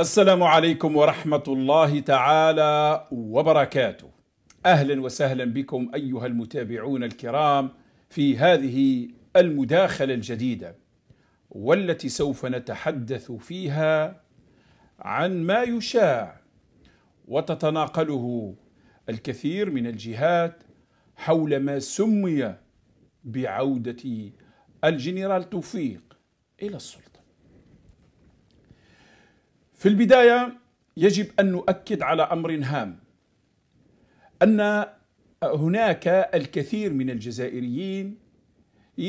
السلام عليكم ورحمة الله تعالى وبركاته. أهلا وسهلا بكم أيها المتابعون الكرام في هذه المداخلة الجديدة والتي سوف نتحدث فيها عن ما يشاع وتتناقله الكثير من الجهات حول ما سمي بعودة الجنرال توفيق إلى السلطة. في البدايه يجب ان نؤكد على امر هام ان هناك الكثير من الجزائريين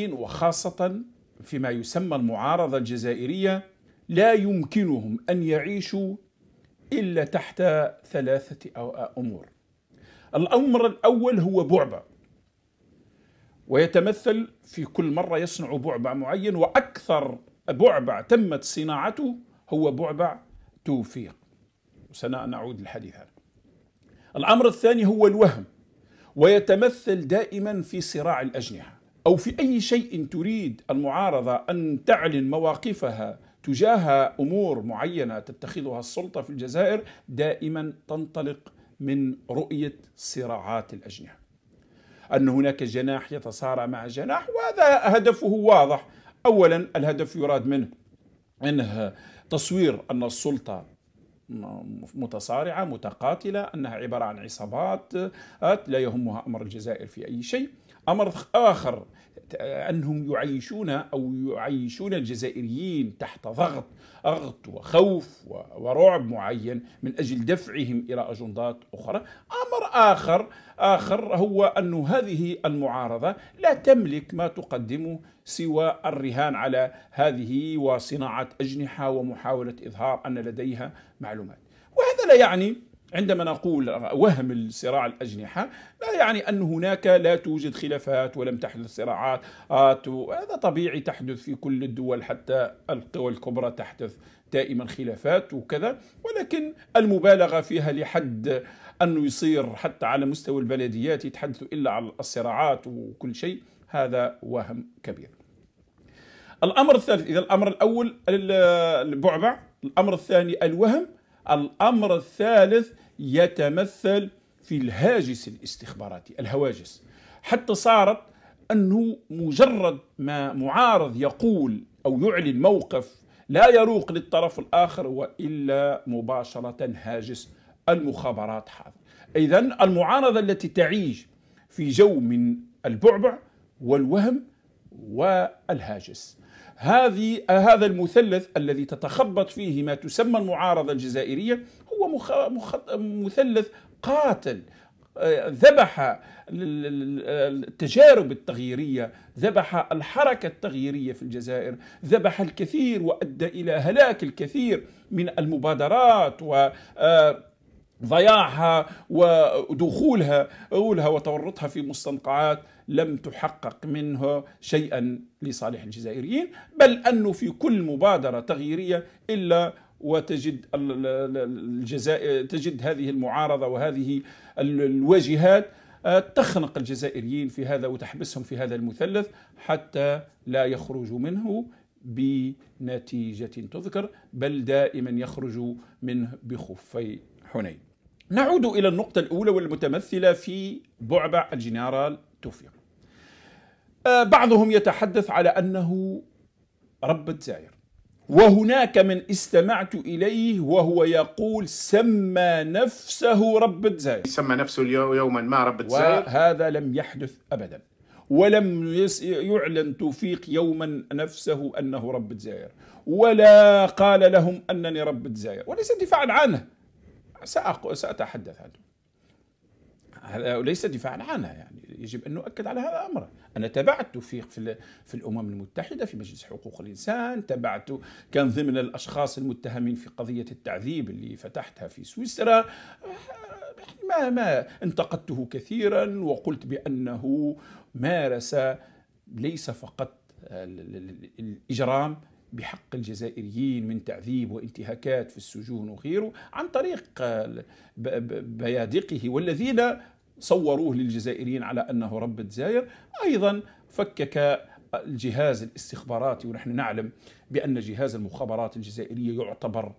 وخاصه فيما يسمى المعارضه الجزائريه لا يمكنهم ان يعيشوا الا تحت ثلاثه امور الامر الاول هو بعبع ويتمثل في كل مره يصنع بعبع معين واكثر بعبع تمت صناعته هو بعبع التوفيق وسنعود للحديث هذا الأمر الثاني هو الوهم ويتمثل دائما في صراع الأجنحة أو في أي شيء تريد المعارضة أن تعلن مواقفها تجاه أمور معينة تتخذها السلطة في الجزائر دائما تنطلق من رؤية صراعات الأجنحة أن هناك جناح يتصارع مع جناح وهذا هدفه واضح أولا الهدف يراد منه أنه تصوير أن السلطة متصارعة متقاتلة أنها عبارة عن عصابات آه، لا يهمها أمر الجزائر في أي شيء امر اخر انهم يعيشون او يعيشون الجزائريين تحت ضغط ضغط وخوف ورعب معين من اجل دفعهم الى اجندات اخرى امر اخر اخر هو ان هذه المعارضه لا تملك ما تقدمه سوى الرهان على هذه وصناعه اجنحه ومحاوله اظهار ان لديها معلومات وهذا لا يعني عندما نقول وهم الصراع الأجنحة لا يعني أن هناك لا توجد خلافات ولم تحدث صراعات آه، هذا طبيعي تحدث في كل الدول حتى القوى الكبرى تحدث دائما خلافات وكذا ولكن المبالغة فيها لحد أنه يصير حتى على مستوى البلديات يتحدثوا إلا عن الصراعات وكل شيء هذا وهم كبير الأمر الثالث إذا الأمر الأول البعبع الأمر الثاني الوهم الأمر الثالث يتمثل في الهاجس الاستخباراتي الهواجس حتى صارت أنه مجرد ما معارض يقول أو يعلن موقف لا يروق للطرف الآخر وإلا مباشرة هاجس المخابرات حاضر إذا المعارضة التي تعيش في جو من البعبع والوهم والهاجس هذه هذا المثلث الذي تتخبط فيه ما تسمى المعارضة الجزائرية هو مخ... مخ... مثلث قاتل آه، ذبح التجارب التغييرية ذبح الحركة التغييرية في الجزائر ذبح الكثير وأدى إلى هلاك الكثير من المبادرات و آه، ضياعها ودخولها أولها وتورطها في مستنقعات لم تحقق منها شيئا لصالح الجزائريين بل أنه في كل مبادرة تغييرية إلا وتجد الجزائر تجد هذه المعارضة وهذه الواجهات آه، تخنق الجزائريين في هذا وتحبسهم في هذا المثلث حتى لا يخرجوا منه بنتيجة تذكر بل دائما يخرج منه بخفي حنين نعود إلى النقطة الأولى والمتمثلة في بعبع الجنرال توفيق آه، بعضهم يتحدث على أنه رب الزائر وهناك من استمعت إليه وهو يقول سمى نفسه رب الزائر سمى نفسه يوما ما رب الزائر وهذا لم يحدث أبدا ولم يعلن توفيق يوما نفسه أنه رب الزائر ولا قال لهم أنني رب الزائر وليس دفاعا عنه سأتحدث عنه هذا وليس دفاعا عنها يعني يجب ان نؤكد على هذا الامر انا تبعت في, في الامم المتحده في مجلس حقوق الانسان تبعت كان ضمن الاشخاص المتهمين في قضيه التعذيب اللي فتحتها في سويسرا يعني ما ما انتقدته كثيرا وقلت بانه مارس ليس فقط الاجرام بحق الجزائريين من تعذيب وانتهاكات في السجون وغيره عن طريق آه، بيادقه والذين صوروه للجزائريين على انه رب الجزائر ايضا فكك الجهاز الاستخباراتي ونحن نعلم بان جهاز المخابرات الجزائريه يعتبر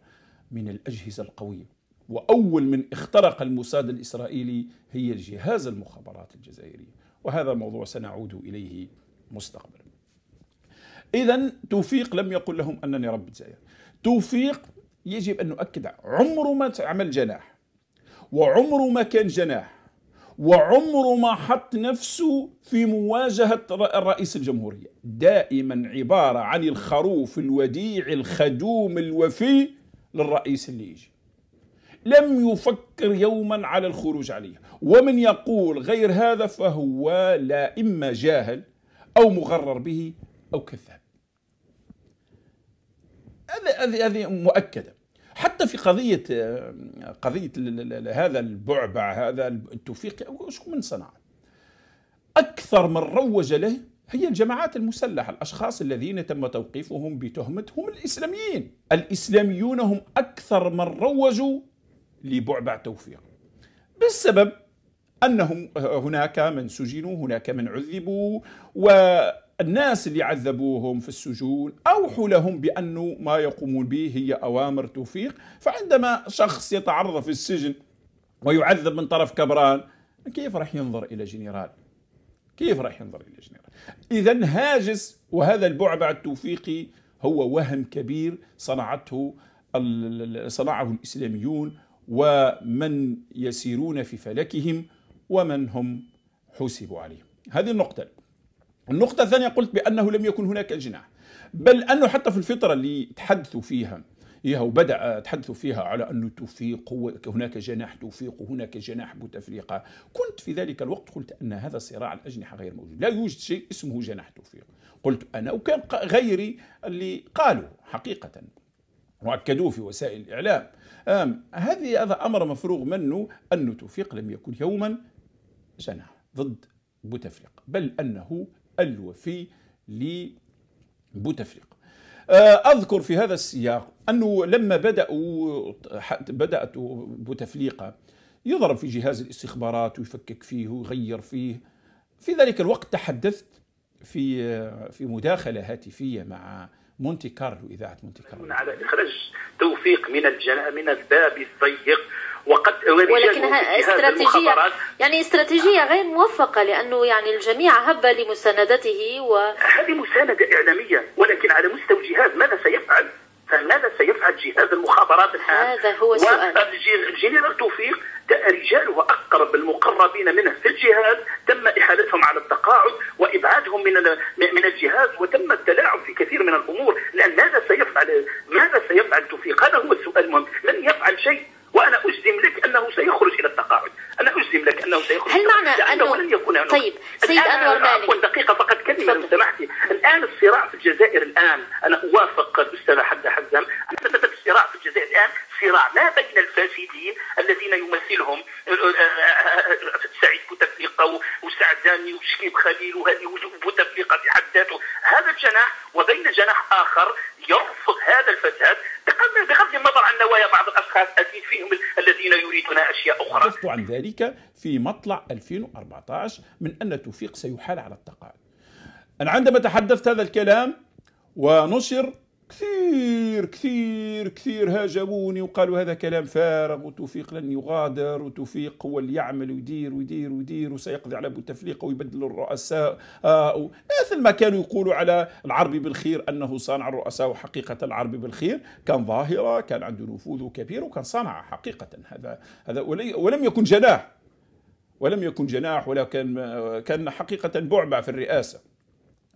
من الاجهزه القويه واول من اخترق الموساد الاسرائيلي هي جهاز المخابرات الجزائريه وهذا موضوع سنعود اليه مستقبلا اذا توفيق لم يقل لهم انني رب الجزائر توفيق يجب ان نؤكد عمره ما عمل جناح وعمره ما كان جناح وعمره ما حط نفسه في مواجهة الرئيس الجمهورية دائما عبارة عن الخروف الوديع الخدوم الوفي للرئيس اللي يجي لم يفكر يوما على الخروج عليه ومن يقول غير هذا فهو لا إما جاهل أو مغرر به أو كذاب هذه هذه مؤكده حتى في قضيه قضيه هذا البعبع هذا التوفيق شو من صنع اكثر من روج له هي الجماعات المسلحه الاشخاص الذين تم توقيفهم بتهمه هم الاسلاميين الاسلاميون هم اكثر من روجوا لبعبع توفيق بالسبب انهم هناك من سجنوا هناك من عذبوا و الناس اللي عذبوهم في السجون أوحوا لهم بأنه ما يقومون به هي أوامر توفيق فعندما شخص يتعرض في السجن ويعذب من طرف كبران كيف راح ينظر إلى جنرال كيف راح ينظر إلى جنرال إذا هاجس وهذا البعبع التوفيقي هو وهم كبير صنعته صنعه الإسلاميون ومن يسيرون في فلكهم ومن هم حسبوا عليهم هذه النقطة النقطة الثانية قلت بأنه لم يكن هناك جناح بل أنه حتى في الفترة اللي تحدثوا فيها إياها وبدأ تحدثوا فيها على أنه توفيق هناك جناح توفيق وهناك جناح بوتفليقة كنت في ذلك الوقت قلت أن هذا صراع الأجنحة غير موجود لا يوجد شيء اسمه جناح توفيق قلت أنا وكان غيري اللي قالوا حقيقة واكدوه في وسائل الاعلام هذه هذا امر مفروغ منه انه توفيق لم يكن يوما جناح ضد بوتفليقه بل انه الوفي لبوتفليقة آه، أذكر في هذا السياق أنه لما بدأوا بدأت بوتفليقة يضرب في جهاز الاستخبارات ويفكك فيه ويغير فيه في ذلك الوقت تحدثت في آه، في مداخلة هاتفية مع مونتي كارلو إذاعة مونتي كارلو على إخراج توفيق من من الباب الضيق وقد ولكن استراتيجية يعني استراتيجية غير موفقة لأنه يعني الجميع هب لمساندته و هذه مساندة إعلامية ولكن على مستوى الجهاز ماذا سيفعل؟ فماذا سيفعل جهاز المخابرات الآن؟ هذا هو السؤال الجنرال توفيق رجاله أقرب المقربين منه في الجهاز تم إحالتهم على التقاعد وإبعادهم من من الجهاز وتم التلاعب في كثير من الأمور لأن ماذا سيفعل ماذا سيفعل توفيق؟ هذا هو ذلك في مطلع 2014 من أن توفيق سيحال على التقاعد أنا عندما تحدثت هذا الكلام ونشر كثير كثير كثير هاجموني وقالوا هذا كلام فارغ وتوفيق لن يغادر وتوفيق هو اللي يعمل ويدير ويدير ويدير وسيقضي على بوتفليقه ويبدل الرؤساء آه مثل ما كانوا يقولوا على العربي بالخير انه صانع الرؤساء وحقيقه العربي بالخير كان ظاهره كان عنده نفوذ كبير وكان صنع حقيقه هذا هذا ولم يكن جناح ولم يكن جناح ولكن كان كان حقيقه بعبع في الرئاسه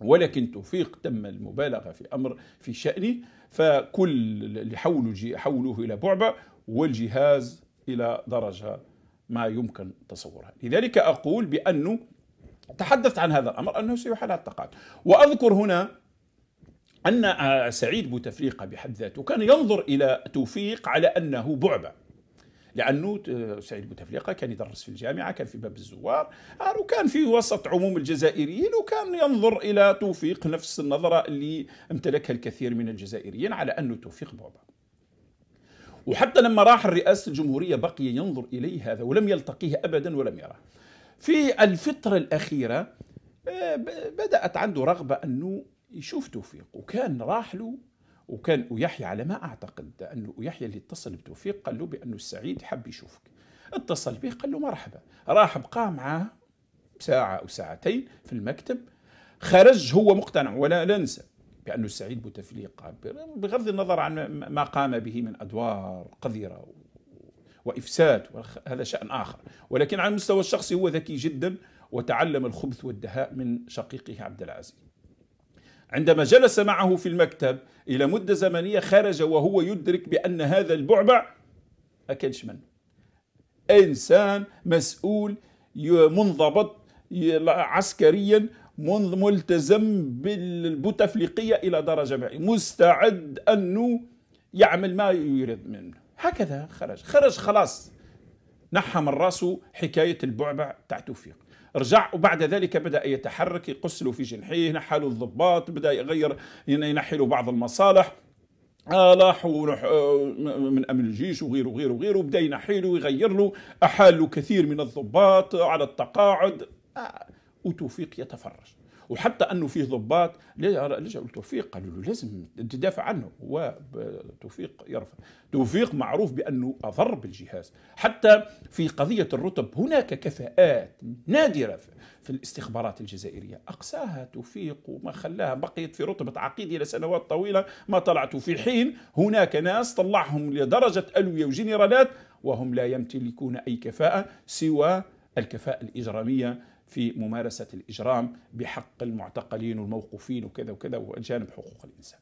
ولكن توفيق تم المبالغه في امر في شانه فكل اللي حولوا حولوه الى بعبع والجهاز الى درجه ما يمكن تصورها لذلك اقول بانه تحدثت عن هذا الامر انه سيحال على التقاعد واذكر هنا ان آه، سعيد بوتفليقه بحد ذاته كان ينظر الى توفيق على انه بعبع لانه آه، سعيد بوتفليقه كان يدرس في الجامعه كان في باب الزوار آه، وكان في وسط عموم الجزائريين وكان ينظر الى توفيق نفس النظره اللي امتلكها الكثير من الجزائريين على انه توفيق بعبع وحتى لما راح الرئاسة الجمهوريه بقي ينظر اليه هذا ولم يلتقيه ابدا ولم يره في الفتره الاخيره آه، بدات عنده رغبه انه يشوف توفيق وكان راح له وكان ويحيى على ما اعتقد انه يحيى اللي اتصل بتوفيق قال له بانه السعيد حب يشوفك اتصل به قال له مرحبا راح بقى معاه ساعه او ساعتين في المكتب خرج هو مقتنع ولا ننسى بأن السعيد بوتفليقة بغض النظر عن ما قام به من أدوار قذرة وإفساد هذا شأن آخر ولكن على المستوى الشخصي هو ذكي جدا وتعلم الخبث والدهاء من شقيقه عبد العزيز عندما جلس معه في المكتب إلى مدة زمنية خرج وهو يدرك بأن هذا البعبع أكلش منه إنسان مسؤول منضبط عسكريا ملتزم بالبوتفليقية إلى درجة مستعد أنه يعمل ما يريد منه هكذا خرج خرج خلاص نحى من راسه حكاية البعبع تاع توفيق رجع وبعد ذلك بدأ يتحرك يقسله في جنحيه نحلوا الضباط بدأ يغير ينحي بعض المصالح آلاح آه، آه، من أمن الجيش وغيره وغيره وغيره وبدأ ينحي له ويغير له احالوا كثير من الضباط على التقاعد آه، وتوفيق يتفرج وحتى انه فيه ضباط لجأوا لتوفيق قالوا له لازم تدافع عنه وتوفيق يرفض توفيق معروف بانه اضر بالجهاز حتى في قضيه الرتب هناك كفاءات نادره في الاستخبارات الجزائريه اقساها توفيق وما خلاها بقيت في رتبه عقيد الى سنوات طويله ما طلعت في حين هناك ناس طلعهم لدرجه الويه وجنرالات وهم لا يمتلكون اي كفاءه سوى الكفاءه الاجراميه في ممارسة الإجرام بحق المعتقلين والموقوفين وكذا وكذا وجانب حقوق الإنسان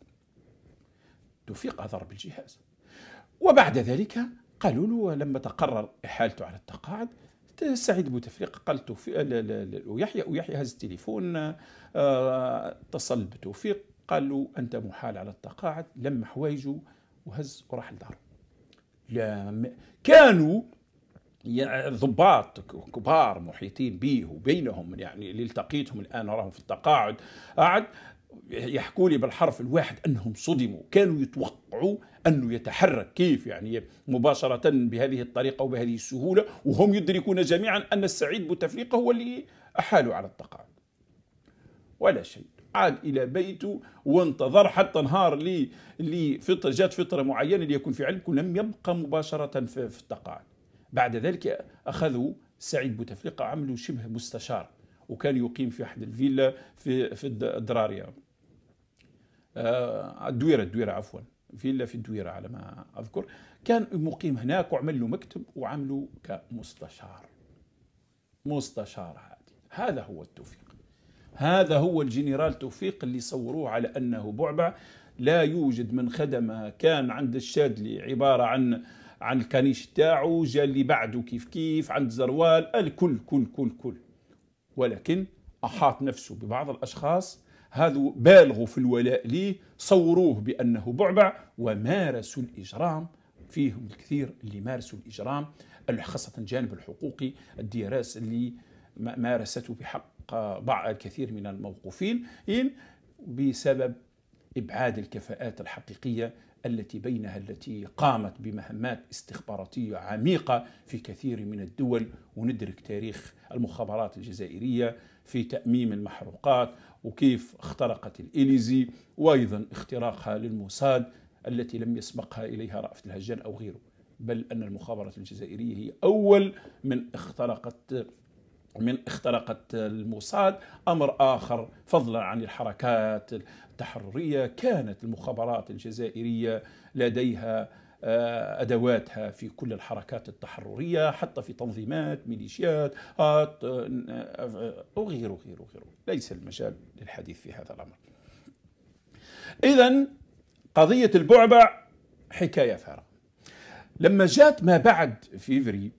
تفيق ضرب الجهاز وبعد ذلك قالوا له لما تقرر إحالته على التقاعد سعيد بوتفليقه قال توفيق ويحيى ويحيى هز التليفون آه، اتصل بتوفيق قال له انت محال على التقاعد لم حوايجه وهز وراح لداره كانوا ضباط كبار محيطين به وبينهم يعني اللي التقيتهم الان راهم في التقاعد قاعد يحكوا لي بالحرف الواحد انهم صدموا كانوا يتوقعوا انه يتحرك كيف يعني مباشره بهذه الطريقه وبهذه السهوله وهم يدركون جميعا ان السعيد بوتفليقه هو اللي احالوا على التقاعد ولا شيء عاد الى بيته وانتظر حتى نهار لي فطر جات فتره معينه ليكون في علمكم لم يبقى مباشره في التقاعد بعد ذلك أخذوا سعيد بوتفليقة عملوا شبه مستشار وكان يقيم في أحد الفيلا في في الدرارية آه، الدويرة الدويرة عفوا فيلا في الدويرة على ما أذكر كان مقيم هناك وعمل له مكتب وعملوا كمستشار مستشار عادي هذا هو التوفيق هذا هو الجنرال توفيق اللي صوروه على أنه بعبع لا يوجد من خدمه كان عند الشادلي عبارة عن عن الكانيش تاعو جا اللي بعده كيف كيف عند زروال الكل كل كل كل ولكن أحاط نفسه ببعض الأشخاص هذو بالغوا في الولاء ليه صوروه بأنه بعبع ومارسوا الإجرام فيهم الكثير اللي مارسوا الإجرام خاصة الجانب الحقوقي الدراس اللي مارسته بحق بعض الكثير من الموقوفين بسبب إبعاد الكفاءات الحقيقية التي بينها التي قامت بمهمات استخباراتيه عميقه في كثير من الدول وندرك تاريخ المخابرات الجزائريه في تاميم المحروقات وكيف اخترقت الاليزي وايضا اختراقها للموساد التي لم يسبقها اليها رأفت الهجان او غيره بل ان المخابرات الجزائريه هي اول من اخترقت من اخترقت الموساد أمر آخر فضلا عن الحركات التحررية كانت المخابرات الجزائرية لديها آه، أدواتها في كل الحركات التحررية حتى في تنظيمات ميليشيات وغيره آه، آه، وغيره وغيره ليس المجال للحديث في هذا الأمر إذا قضية البعبع حكاية فارغة لما جات ما بعد فيفري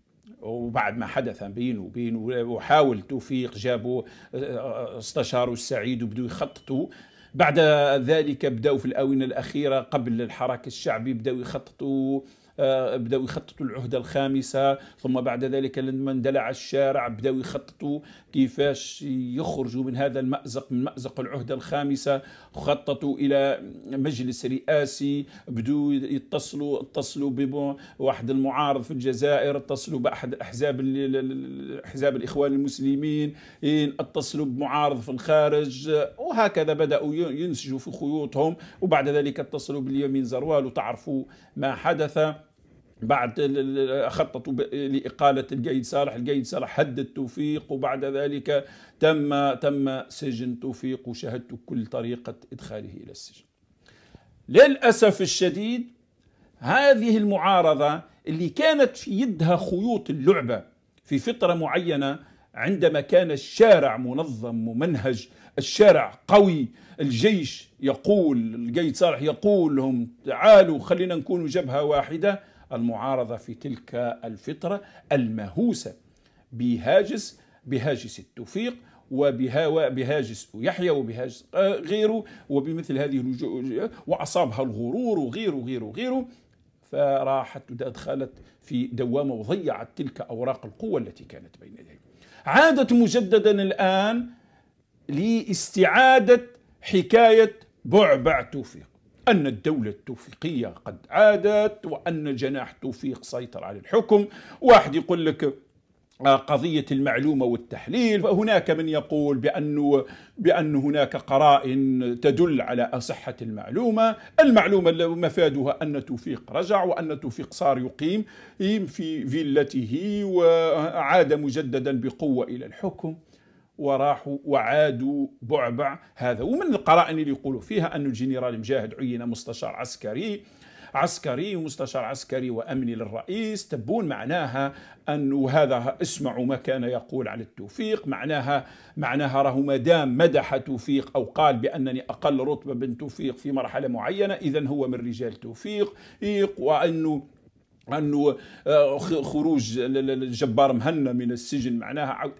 وبعد ما حدث بينه وبينه وحاول توفيق جابوا آه، آه، استشاروا السعيد وبدوا يخططوا بعد ذلك بدأوا في الآونة الأخيرة قبل الحراك الشعبي بدأوا يخططوا آه، بدأوا يخططوا العهدة الخامسة ثم بعد ذلك لما اندلع الشارع بدأوا يخططوا كيفاش يخرجوا من هذا المأزق من مأزق العهدة الخامسة خططوا إلى مجلس رئاسي بدوا يتصلوا اتصلوا بواحد المعارض في الجزائر اتصلوا بأحد الأحزاب أحزاب الإخوان المسلمين اتصلوا بمعارض في الخارج وهكذا بدأوا ينسجوا في خيوطهم وبعد ذلك اتصلوا باليمين زروال وتعرفوا ما حدث بعد خططوا لإقالة القيد صالح القيد صالح هدد توفيق وبعد ذلك تم تم سجن توفيق وشهدت كل طريقة إدخاله إلى السجن للأسف الشديد هذه المعارضة اللي كانت في يدها خيوط اللعبة في فترة معينة عندما كان الشارع منظم ممنهج الشارع قوي الجيش يقول القيد صالح يقول لهم تعالوا خلينا نكون جبهة واحدة المعارضة في تلك الفترة المهوسة بهاجس بهاجس التوفيق وبهاجس يحيى وبهاجس غيره وبمثل هذه وأصابها الغرور وغيره وغيره وغيره فراحت ودخلت في دوامة وضيعت تلك أوراق القوة التي كانت بين يديها عادت مجددا الآن لاستعادة حكاية بعبع توفيق أن الدولة التوفيقية قد عادت وأن جناح توفيق سيطر على الحكم واحد يقول لك آه، قضية المعلومة والتحليل فهناك من يقول بأن, بأن هناك قرائن تدل على صحة المعلومة المعلومة مفادها أن توفيق رجع وأن توفيق صار يقيم في فيلته وعاد مجددا بقوة إلى الحكم وراحوا وعادوا بعبع هذا ومن القرائن اللي يقولوا فيها أن الجنرال مجاهد عين مستشار عسكري عسكري ومستشار عسكري وأمني للرئيس تبون معناها أن هذا اسمعوا ما كان يقول على التوفيق معناها معناها راه ما دام مدح توفيق أو قال بأنني أقل رتبة من توفيق في مرحلة معينة إذا هو من رجال توفيق وأنه انه آه، خروج الجبار مهنا من السجن معناها عود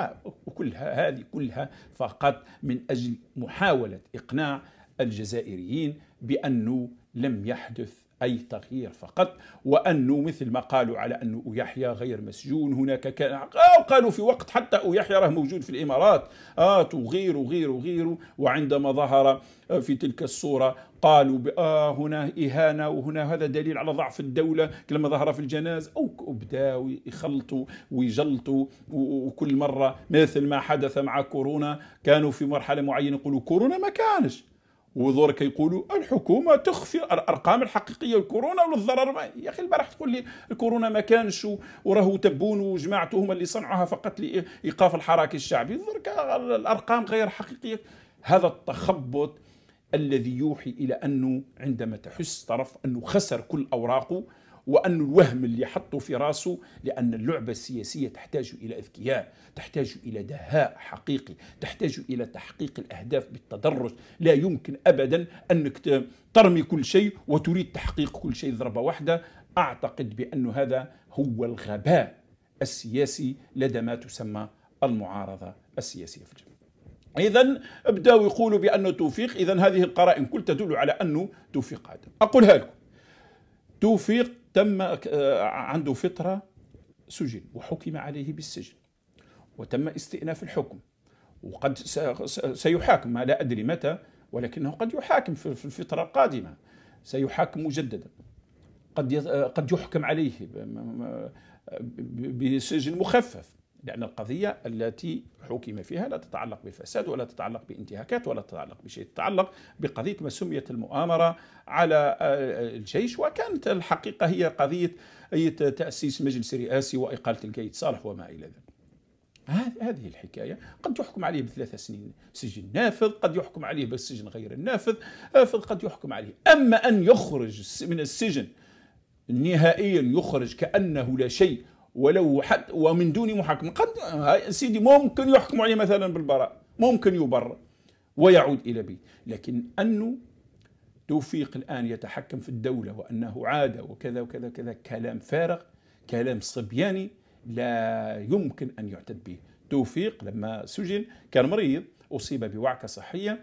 آه، وكلها هذه كلها فقط من اجل محاوله اقناع الجزائريين بانه لم يحدث أي تغيير فقط وأنه مثل ما قالوا على أنه يحيى غير مسجون هناك كان أو قالوا في وقت حتى يحيى راه موجود في الإمارات آت آه، وغير وغير وغير وعندما ظهر في تلك الصورة قالوا آه هنا إهانة وهنا هذا دليل على ضعف الدولة لما ظهر في الجناز أو بداوا يخلطوا ويجلطوا وكل مرة مثل ما حدث مع كورونا كانوا في مرحلة معينة يقولوا كورونا ما كانش ودور كيقولوا الحكومه تخفي الارقام الحقيقيه الكورونا والضرر ما يا اخي البارح تقول لي الكورونا ما كانش وراهو تبون وجماعته هما اللي صنعوها فقط لايقاف الحراك الشعبي درك الارقام غير حقيقيه هذا التخبط الذي يوحي الى انه عندما تحس طرف انه خسر كل اوراقه وأن الوهم اللي حطه في راسه لأن اللعبة السياسية تحتاج إلى أذكياء تحتاج إلى دهاء حقيقي تحتاج إلى تحقيق الأهداف بالتدرج لا يمكن أبدا أنك ترمي كل شيء وتريد تحقيق كل شيء ضربة واحدة أعتقد بأن هذا هو الغباء السياسي لدى ما تسمى المعارضة السياسية في الجنوب اذا ابداوا يقولوا بانه توفيق اذا هذه القرائن كل تدل على انه توفيق هذا اقولها لكم توفيق تم آه، عنده فترة سجن وحكم عليه بالسجن وتم استئناف الحكم وقد سيحاكم لا أدري متى ولكنه قد يحاكم في الفترة القادمة سيحاكم مجددا قد آه، قد يحكم عليه آه، بسجن مخفف لأن القضية التي حكم فيها لا تتعلق بفساد ولا تتعلق بانتهاكات ولا تتعلق بشيء تتعلق بقضية ما سميت المؤامرة على آه، الجيش وكانت الحقيقة هي قضية تأسيس مجلس رئاسي وإقالة القيد صالح وما إلى ذلك هذه الحكاية قد يحكم عليه بثلاثة سنين سجن نافذ قد يحكم عليه بالسجن غير النافذ آه، قد يحكم عليه أما أن يخرج من السجن نهائيا يخرج كأنه لا شيء ولو حتى ومن دون محاكمه قد سيدي ممكن يحكموا عليه مثلا بالبراء ممكن يبرر ويعود الى بيته لكن انه توفيق الان يتحكم في الدوله وانه عاد وكذا وكذا وكذا كلام فارغ كلام صبياني لا يمكن ان يعتد به توفيق لما سجن كان مريض اصيب بوعكه صحيه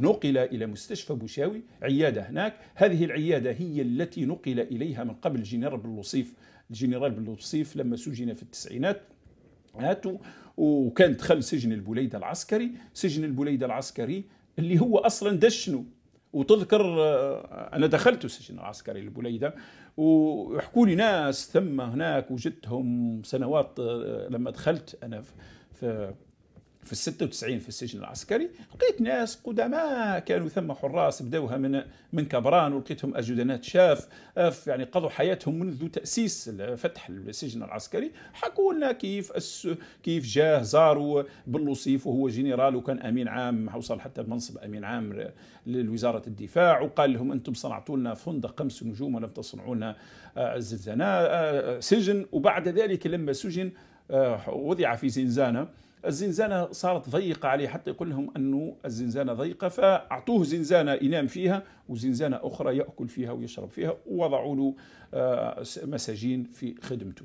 نقل إلى مستشفى بوشاوي عيادة هناك هذه العيادة هي التي نقل إليها من قبل جنرال بن الجنرال بلوصيف لما سجن في التسعينات هاتوا وكان دخل سجن البوليده العسكري سجن البوليده العسكري اللي هو اصلا دشنه وتذكر آه، انا دخلت السجن العسكري البوليده ويحكوا لي ناس ثم هناك وجدتهم سنوات آه، لما دخلت انا في في 96 في السجن العسكري لقيت ناس قدماء كانوا ثم حراس بداوها من من كبران ولقيتهم اجودانات شاف آه، يعني قضوا حياتهم منذ تاسيس فتح السجن العسكري حكوا لنا كيف كيف جاه زاروا باللصيف وهو جنرال وكان امين عام وصل حتى منصب امين عام لوزاره الدفاع وقال لهم انتم صنعتوا لنا فندق خمس نجوم ولم تصنعوا لنا آه، آه، سجن وبعد ذلك لما سجن وضع في زنزانه الزنزانة صارت ضيقة عليه حتى يقول لهم أنه الزنزانة ضيقة فأعطوه زنزانة ينام فيها وزنزانة أخرى يأكل فيها ويشرب فيها ووضعوا له آه، مساجين في خدمته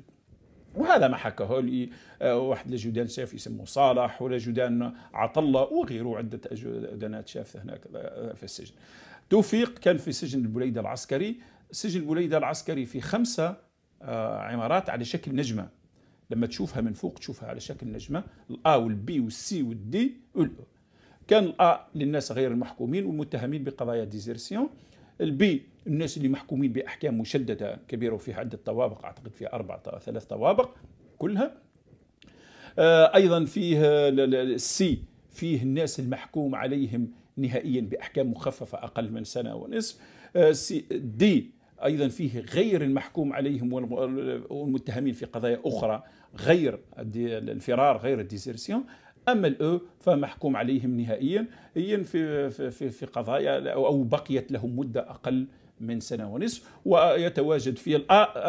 وهذا ما حكاه لي آه، واحد الجدان شاف يسموه صالح ولا جدان عطلة وغيره عدة جدانات شاف هناك آه، في السجن توفيق كان في سجن البليدة العسكري سجن البليدة العسكري في خمسة عمارات على شكل نجمه لما تشوفها من فوق تشوفها على شكل نجمه الا والبي والسي والدي والاو كان الا للناس غير المحكومين والمتهمين بقضايا ديزيرسيون البي الناس اللي محكومين باحكام مشدده كبيره وفيها عده طوابق اعتقد فيها اربع ثلاث طوابق كلها آه، ايضا فيه السي فيه الناس المحكوم عليهم نهائيا باحكام مخففه اقل من سنه ونصف دي آه، أيضا فيه غير المحكوم عليهم والمتهمين في قضايا أخرى غير الفرار غير الديزيرسيون اما الاو فمحكوم عليهم نهائيا في في في قضايا او بقيت لهم مده اقل من سنة ونصف ويتواجد فيه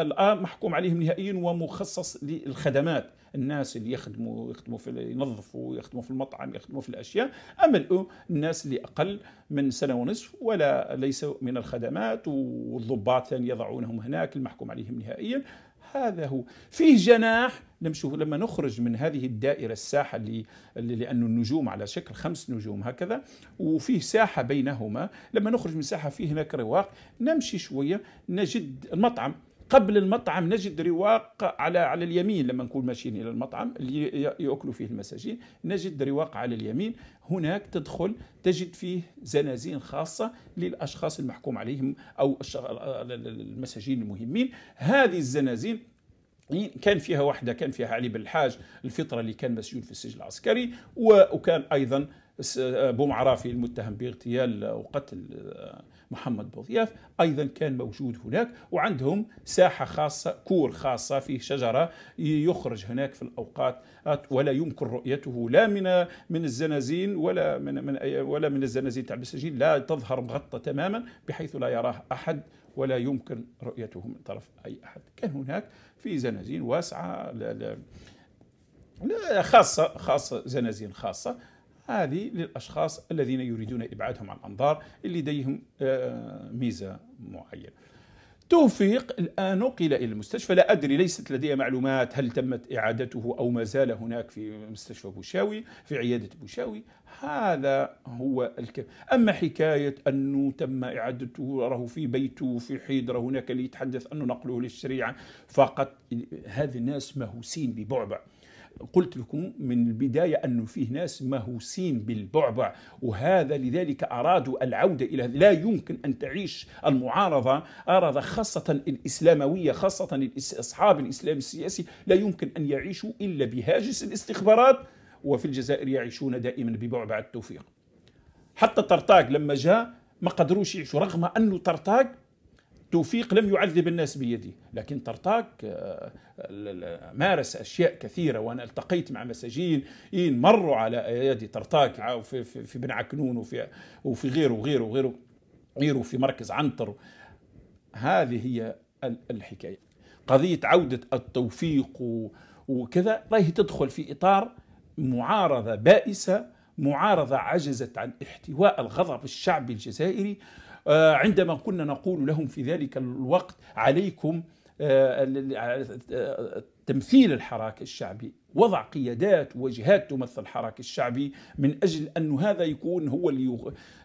الآ محكوم عليهم نهائيا ومخصص للخدمات الناس اللي يخدموا يخدموا في ينظفوا يخدموا في المطعم يخدموا في الاشياء اما الناس اللي اقل من سنه ونصف ولا ليسوا من الخدمات والضباط يعني يضعونهم هناك المحكوم عليهم نهائيا هذا هو فيه جناح نمشوا لما نخرج من هذه الدائرة الساحة اللي لأنه النجوم على شكل خمس نجوم هكذا وفيه ساحة بينهما لما نخرج من ساحة فيه هناك رواق نمشي شوية نجد المطعم قبل المطعم نجد رواق على على اليمين لما نكون ماشيين الى المطعم اللي ياكلوا فيه المساجين نجد رواق على اليمين هناك تدخل تجد فيه زنازين خاصه للاشخاص المحكوم عليهم او المساجين المهمين هذه الزنازين كان فيها واحدة كان فيها علي بن الحاج الفطرة اللي كان مسجون في السجن العسكري وكان أيضا بومعرافي المتهم باغتيال وقتل آه، محمد بوضياف أيضا كان موجود هناك وعندهم ساحة خاصة كور خاصة فيه شجرة يخرج هناك في الأوقات ولا يمكن رؤيته لا من من الزنازين ولا من, من ولا من الزنازين تاع المساجين لا تظهر مغطى تماما بحيث لا يراه أحد ولا يمكن رؤيته من طرف أي أحد كان هناك في زنازين واسعة لا لا لا خاصة خاصة زنازين خاصة هذه للأشخاص الذين يريدون إبعادهم عن الأنظار اللي لديهم آه، ميزة معينة توفيق الآن نقل إلى المستشفى لا أدري ليست لدي معلومات هل تمت إعادته أو ما زال هناك في مستشفى بوشاوي في عيادة بوشاوي هذا هو الكلام أما حكاية أنه تم إعادته راه في بيته في حيدرة هناك اللي يتحدث أنه نقله للشريعة فقط هذه الناس مهوسين ببعبع قلت لكم من البداية أنه فيه ناس مهوسين بالبعبع وهذا لذلك أرادوا العودة إلى لا يمكن أن تعيش المعارضة أراد خاصة الإسلاموية خاصة أصحاب الإسلام السياسي لا يمكن أن يعيشوا إلا بهاجس الاستخبارات وفي الجزائر يعيشون دائما ببعبع التوفيق حتى طرطاق لما جاء ما قدروش يعيشوا رغم أنه طرطاق توفيق لم يعذب الناس بيده لكن ترتاك آه، مارس أشياء كثيرة وأنا التقيت مع مساجين مروا على أيادي ترتاك في, في بن عكنون وفي, وفي غيره وغيره وغيره غيره في مركز عنتر هذه هي الحكاية قضية عودة التوفيق وكذا راهي تدخل في إطار معارضة بائسة معارضة عجزت عن احتواء الغضب الشعبي الجزائري آه، عندما كنا نقول لهم في ذلك الوقت عليكم آه، آه، تمثيل الحراك الشعبي وضع قيادات وجهات تمثل الحراك الشعبي من أجل أن هذا يكون هو اللي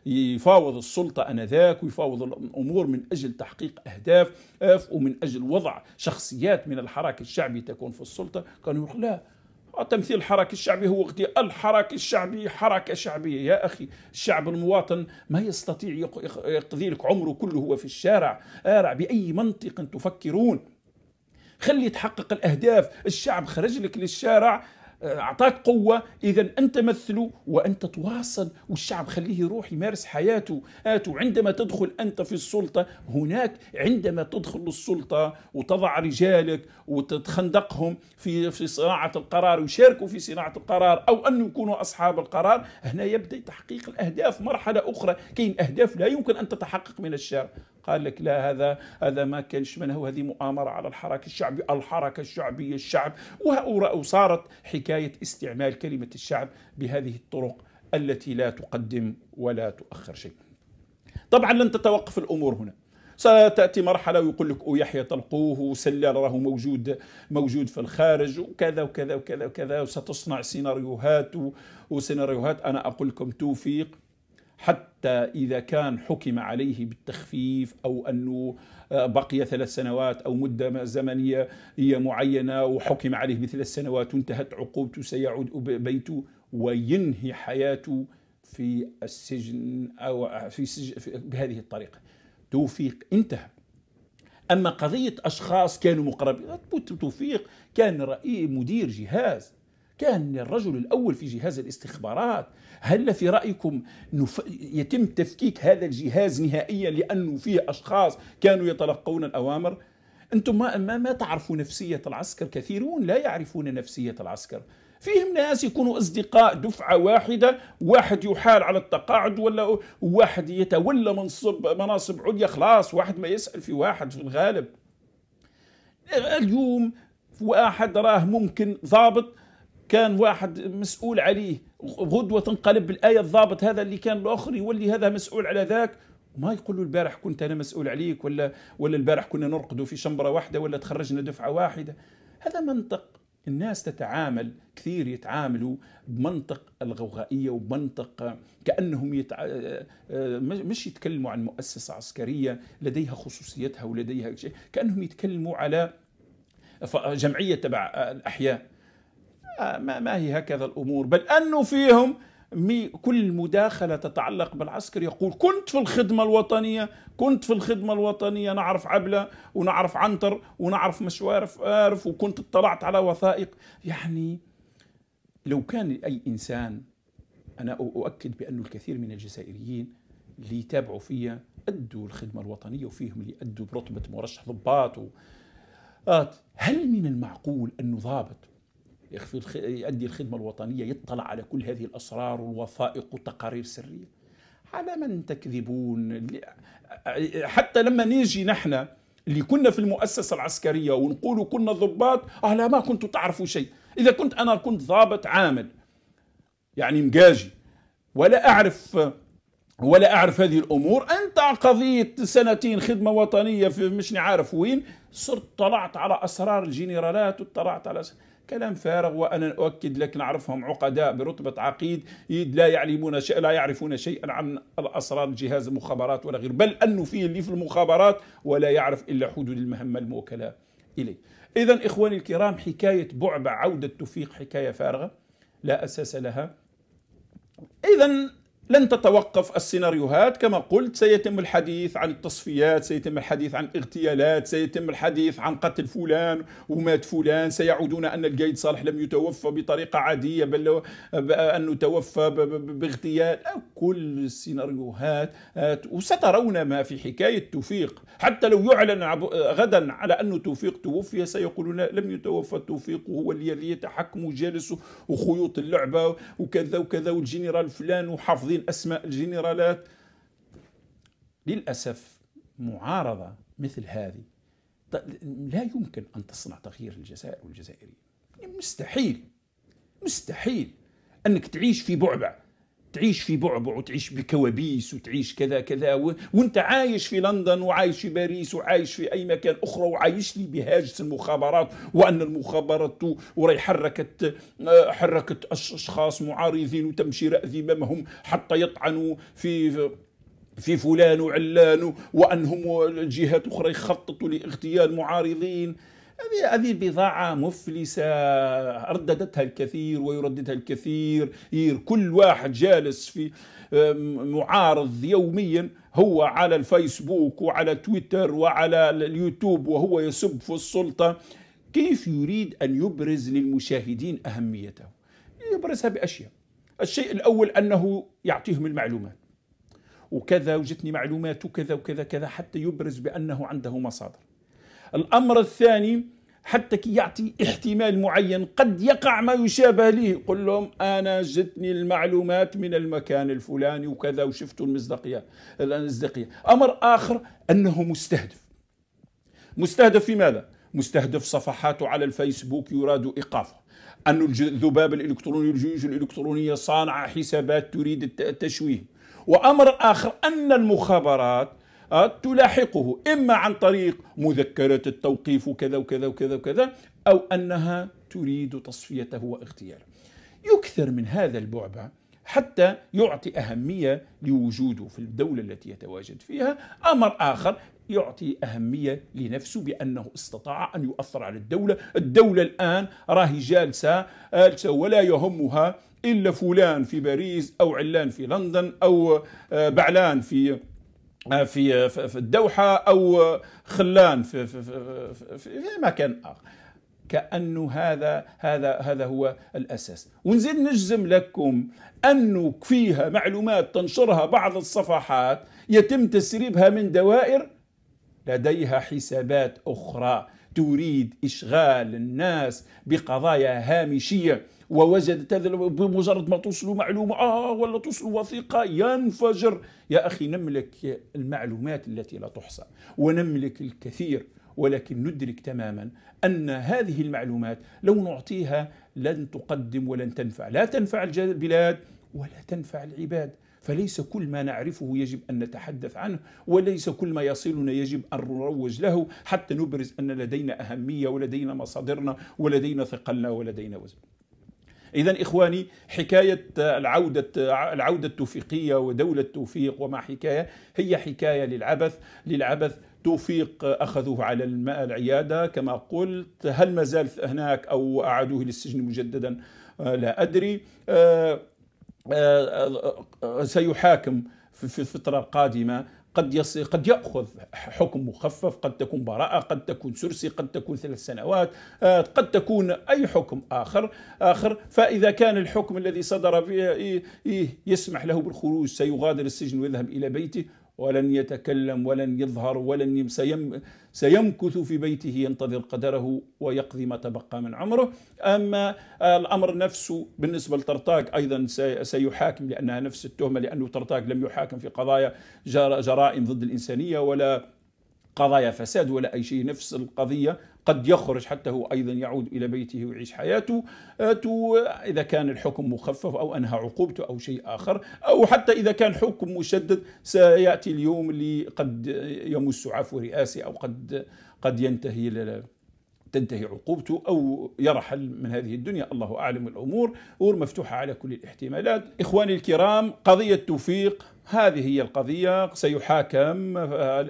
يفاوض السلطة أنذاك ويفاوض الأمور من أجل تحقيق أهداف ومن أجل وضع شخصيات من الحراك الشعبي تكون في السلطة كانوا يقول لا التمثيل الحركي الشعبي هو وقت الحركي الشعبي حركة شعبية يا أخي الشعب المواطن ما يستطيع يقضي لك عمره كله هو في الشارع آرع بأي منطق تفكرون خلي يتحقق الأهداف الشعب خرج لك للشارع آه، اعطاك قوه اذا انت مثله وانت تواصل والشعب خليه يروح يمارس حياته هاته عندما تدخل انت في السلطه هناك عندما تدخل السلطه وتضع رجالك وتتخندقهم في في صناعه القرار ويشاركوا في صناعه القرار او ان يكونوا اصحاب القرار هنا يبدا تحقيق الاهداف مرحله اخرى كاين اهداف لا يمكن ان تتحقق من الشارع قال لك لا هذا هذا ما كانش منه هذه مؤامرة على الحركة الشعبية الحركة الشعبية الشعب وصارت حكاية استعمال كلمة الشعب بهذه الطرق التي لا تقدم ولا تؤخر شيء طبعا لن تتوقف الأمور هنا ستاتي مرحله ويقول لك يحيى طلقوه وسلال راه موجود موجود في الخارج وكذا وكذا وكذا وكذا وستصنع سيناريوهات وسيناريوهات انا اقول لكم توفيق حتى إذا كان حكم عليه بالتخفيف أو أنه آه، بقي ثلاث سنوات أو مدة زمنية هي معينة وحكم عليه بثلاث سنوات وانتهت عقوبته سيعود بيته وينهي حياته في السجن أو آه، في, سجن في بهذه الطريقة توفيق انتهى أما قضية أشخاص كانوا مقربين توفيق كان رئيس مدير جهاز كان الرجل الأول في جهاز الاستخبارات هل في رأيكم نف... يتم تفكيك هذا الجهاز نهائيا لأنه فيه أشخاص كانوا يتلقون الأوامر أنتم ما, ما, ما تعرفوا نفسية العسكر كثيرون لا يعرفون نفسية العسكر فيهم ناس يكونوا أصدقاء دفعة واحدة واحد يحال على التقاعد ولا واحد يتولى منصب مناصب عليا خلاص واحد ما يسأل في واحد في الغالب اليوم واحد راه ممكن ضابط كان واحد مسؤول عليه غدوة تنقلب الآية الضابط هذا اللي كان الآخر يولي هذا مسؤول على ذاك ما يقولوا البارح كنت أنا مسؤول عليك ولا ولا البارح كنا نرقدوا في شمبرة واحدة ولا تخرجنا دفعة واحدة هذا منطق الناس تتعامل كثير يتعاملوا بمنطق الغوغائيه وبمنطق كانهم يتع... آه، آه، مش يتكلموا عن مؤسسه عسكريه لديها خصوصيتها ولديها شيء كانهم يتكلموا على جمعيه تبع الاحياء آه، ما, ما هي هكذا الأمور بل أنه فيهم كل مداخلة تتعلق بالعسكر يقول كنت في الخدمة الوطنية كنت في الخدمة الوطنية نعرف عبلة ونعرف عنتر ونعرف مشوارف أعرف وكنت اطلعت على وثائق يعني لو كان أي إنسان أنا أؤكد بأنه الكثير من الجزائريين اللي يتابعوا فيا أدوا الخدمة الوطنية وفيهم اللي أدوا برتبة مرشح ضباط و... هل من المعقول أنه ضابط يؤدي الخدمة الوطنية يطلع على كل هذه الأسرار والوثائق والتقارير السرية على من تكذبون حتى لما نيجي نحن اللي كنا في المؤسسة العسكرية ونقول كنا ضباط اه لا ما كنتوا تعرفوا شيء إذا كنت أنا كنت ضابط عامل يعني مجاجي ولا أعرف ولا أعرف هذه الأمور أنت قضية سنتين خدمة وطنية في مش عارف وين صرت طلعت على أسرار الجنرالات وطلعت على أسرار كلام فارغ وانا اؤكد لك نعرفهم عقداء برتبه عقيد لا يعلمون شيء لا يعرفون شيئا عن الاسرار جهاز المخابرات ولا غير بل انه في اللي في المخابرات ولا يعرف الا حدود المهمه الموكله اليه. اذا اخواني الكرام حكايه بعبع عوده توفيق حكايه فارغه لا اساس لها. اذا لن تتوقف السيناريوهات كما قلت سيتم الحديث عن التصفيات سيتم الحديث عن اغتيالات سيتم الحديث عن قتل فلان ومات فلان سيعودون أن القيد صالح لم يتوفى بطريقة عادية بل أنه توفى باغتيال كل السيناريوهات وسترون ما في حكاية توفيق حتى لو يعلن غدا على أنه توفيق توفي سيقولون لم يتوفى توفيق وهو الذي يتحكم جالس وخيوط اللعبة وكذا وكذا والجنرال فلان وحافظين هذه الأسماء الجنرالات للأسف معارضة مثل هذه لا يمكن أن تصنع تغيير الجزائر والجزائريين مستحيل مستحيل أنك تعيش في بعبع تعيش في بعبع وتعيش بكوابيس وتعيش كذا كذا و... وانت عايش في لندن وعايش في باريس وعايش في اي مكان اخرى وعايش لي بهاجس المخابرات وان المخابرات وراي حركت آه، حركت اشخاص معارضين وتمشي راذي امامهم حتى يطعنوا في في فلان وعلان وانهم الجهات اخرى يخططوا لاغتيال معارضين هذه هذه بضاعة مفلسة رددتها الكثير ويرددها الكثير كل واحد جالس في معارض يوميا هو على الفيسبوك وعلى تويتر وعلى اليوتيوب وهو يسب في السلطة كيف يريد أن يبرز للمشاهدين أهميته يبرزها بأشياء الشيء الأول أنه يعطيهم المعلومات وكذا وجتني معلومات وكذا وكذا كذا حتى يبرز بأنه عنده مصادر الأمر الثاني حتى كي يعطي احتمال معين قد يقع ما يشابه له قل لهم أنا جتني المعلومات من المكان الفلاني وكذا وشفت المصداقية المصداقية أمر آخر أنه مستهدف مستهدف في ماذا؟ مستهدف صفحاته على الفيسبوك يراد إيقافه أن الذباب الإلكتروني الجيوش الإلكترونية صانعة حسابات تريد التشويه وأمر آخر أن المخابرات آه، تلاحقه إما عن طريق مذكرات التوقيف وكذا وكذا وكذا وكذا أو أنها تريد تصفيته واغتياله يكثر من هذا البعبع حتى يعطي أهمية لوجوده في الدولة التي يتواجد فيها أمر آخر يعطي أهمية لنفسه بأنه استطاع أن يؤثر على الدولة الدولة الآن راهي جالسة آه، ولا يهمها إلا فلان في باريس أو علان في لندن أو آه، بعلان في آه، في في الدوحة أو خلان في في, في, في, في مكان آخر كأنه هذا هذا هذا هو الأساس ونزيد نجزم لكم أنه فيها معلومات تنشرها بعض الصفحات يتم تسريبها من دوائر لديها حسابات أخرى تريد إشغال الناس بقضايا هامشية ووجدت هذا بمجرد ما توصلوا معلومة آه ولا توصلوا وثيقة ينفجر يا أخي نملك المعلومات التي لا تحصى ونملك الكثير ولكن ندرك تماما أن هذه المعلومات لو نعطيها لن تقدم ولن تنفع لا تنفع البلاد ولا تنفع العباد فليس كل ما نعرفه يجب أن نتحدث عنه وليس كل ما يصلنا يجب أن نروج له حتى نبرز أن لدينا أهمية ولدينا مصادرنا ولدينا ثقلنا ولدينا وزننا إذا إخواني حكاية آه، العودة آه، العودة التوفيقية ودولة التوفيق وما حكاية هي حكاية للعبث للعبث توفيق أخذوه على العيادة كما قلت هل ما زال هناك أو أعادوه للسجن مجددا آه، لا أدري سيحاكم في الفترة القادمة قد يص... قد ياخذ حكم مخفف، قد تكون براءه، قد تكون سرسي، قد تكون ثلاث سنوات، آه، قد تكون اي حكم اخر اخر، فاذا كان الحكم الذي صدر فيه إيه، إيه، يسمح له بالخروج سيغادر السجن ويذهب الى بيته ولن يتكلم ولن يظهر ولن سيم سيمكث في بيته ينتظر قدره ويقضي ما تبقى من عمره أما الأمر نفسه بالنسبة لطرطاق أيضا سيحاكم لأنها نفس التهمة لأنه طرطاق لم يحاكم في قضايا جرائم ضد الإنسانية ولا قضايا فساد ولا أي شيء نفس القضية قد يخرج حتى هو أيضا يعود إلى بيته ويعيش حياته آه، آه، إذا كان الحكم مخفف أو أنهى عقوبته أو شيء آخر أو حتى إذا كان حكم مشدد سيأتي اليوم اللي قد يمس عفو رئاسي أو قد قد ينتهي تنتهي عقوبته أو يرحل من هذه الدنيا الله أعلم الأمور أمور مفتوحة على كل الاحتمالات إخواني الكرام قضية توفيق هذه هي القضية سيحاكم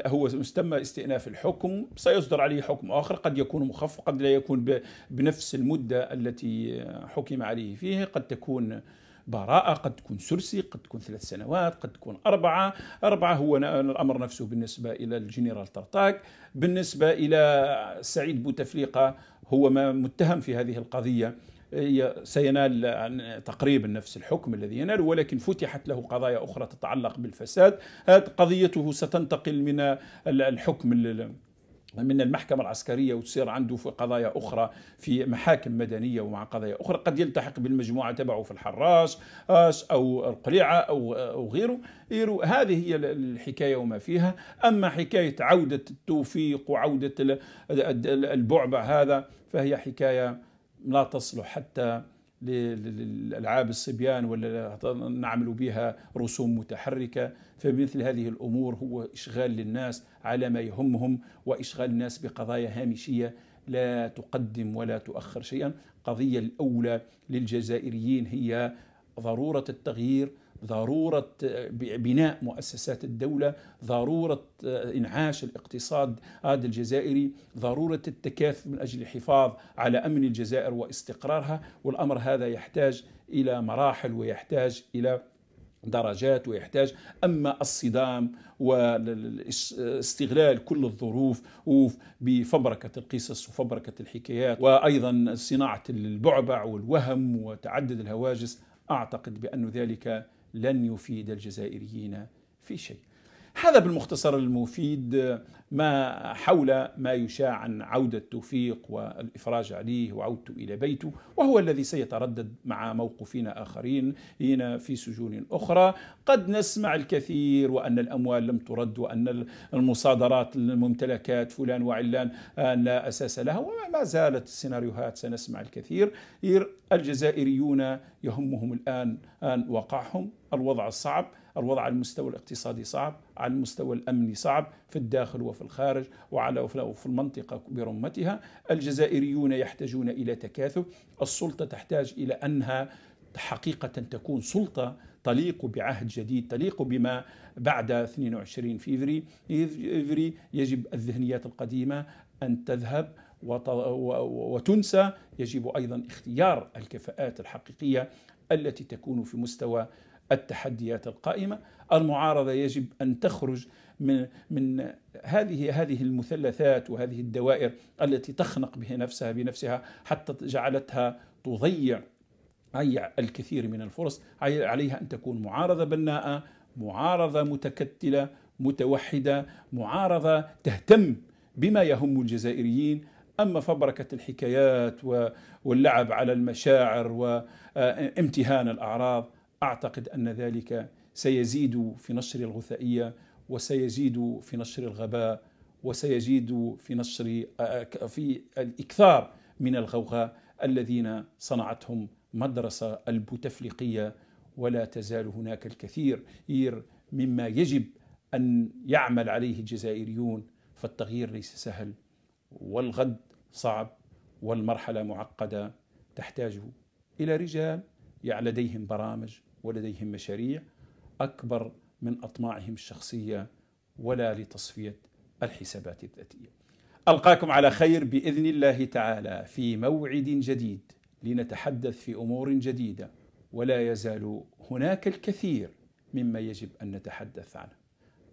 هو مستمى استئناف الحكم سيصدر عليه حكم آخر قد يكون مخفف قد لا يكون بنفس المدة التي حكم عليه فيه قد تكون براءة قد تكون سرسي قد تكون ثلاث سنوات قد تكون أربعة أربعة هو الأمر نفسه بالنسبة إلى الجنرال ترطاك بالنسبة إلى سعيد بوتفليقة هو ما متهم في هذه القضية سينال تقريبا نفس الحكم الذي ينال ولكن فتحت له قضايا أخرى تتعلق بالفساد قضيته ستنتقل من الحكم من المحكمة العسكرية وتصير عنده في قضايا أخرى في محاكم مدنية ومع قضايا أخرى قد يلتحق بالمجموعة تبعه في الحراس أو القليعة أو, أو غيره هذه هي الحكاية وما فيها أما حكاية عودة التوفيق وعودة البعبع هذا فهي حكاية لا تصلح حتى للالعاب الصبيان ولا نعمل بها رسوم متحركة فمثل هذه الأمور هو إشغال للناس على ما يهمهم وإشغال الناس بقضايا هامشية لا تقدم ولا تؤخر شيئا قضية الأولى للجزائريين هي ضرورة التغيير ضروره بناء مؤسسات الدوله ضروره انعاش الاقتصاد هذا الجزائري ضروره التكاثف من اجل الحفاظ على امن الجزائر واستقرارها والامر هذا يحتاج الى مراحل ويحتاج الى درجات ويحتاج اما الصدام واستغلال كل الظروف بفبركه القصص وفبركه الحكايات وايضا صناعه البعبع والوهم وتعدد الهواجس اعتقد بان ذلك لن يفيد الجزائريين في شيء هذا بالمختصر المفيد ما حول ما يشاع عن عودة توفيق والإفراج عليه وعودته إلى بيته وهو الذي سيتردد مع موقفين آخرين هنا في سجون أخرى قد نسمع الكثير وأن الأموال لم ترد وأن المصادرات الممتلكات فلان وعلان لا أساس لها وما زالت السيناريوهات سنسمع الكثير الجزائريون يهمهم الآن وقعهم الوضع الصعب الوضع على المستوى الاقتصادي صعب على المستوى الأمني صعب في الداخل وفي الخارج وعلى وفي المنطقة برمتها الجزائريون يحتاجون إلى تكاثف السلطة تحتاج إلى أنها حقيقة تكون سلطة تليق بعهد جديد تليق بما بعد 22 فيفري يجب الذهنيات القديمة أن تذهب وتنسى يجب أيضا اختيار الكفاءات الحقيقية التي تكون في مستوى التحديات القائمة المعارضة يجب أن تخرج من من هذه هذه المثلثات وهذه الدوائر التي تخنق بها نفسها بنفسها حتى جعلتها تضيع ضيع الكثير من الفرص عليها أن تكون معارضة بناءة معارضة متكتلة متوحدة معارضة تهتم بما يهم الجزائريين أما فبركة الحكايات واللعب على المشاعر وامتهان آه، الأعراض اعتقد ان ذلك سيزيد في نشر الغثائيه وسيزيد في نشر الغباء وسيزيد في نشر آه، آه، في الاكثار من الغوغاء الذين صنعتهم مدرسه البوتفليقيه ولا تزال هناك الكثير مما يجب ان يعمل عليه الجزائريون فالتغيير ليس سهل والغد صعب والمرحله معقده تحتاج الى رجال لديهم برامج ولديهم مشاريع اكبر من اطماعهم الشخصيه ولا لتصفيه الحسابات الذاتيه. القاكم على خير باذن الله تعالى في موعد جديد لنتحدث في امور جديده ولا يزال هناك الكثير مما يجب ان نتحدث عنه.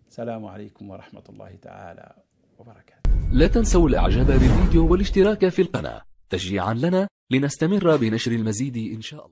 السلام عليكم ورحمه الله تعالى وبركاته. لا تنسوا الاعجاب بالفيديو والاشتراك في القناه تشجيعا لنا لنستمر بنشر المزيد ان شاء الله.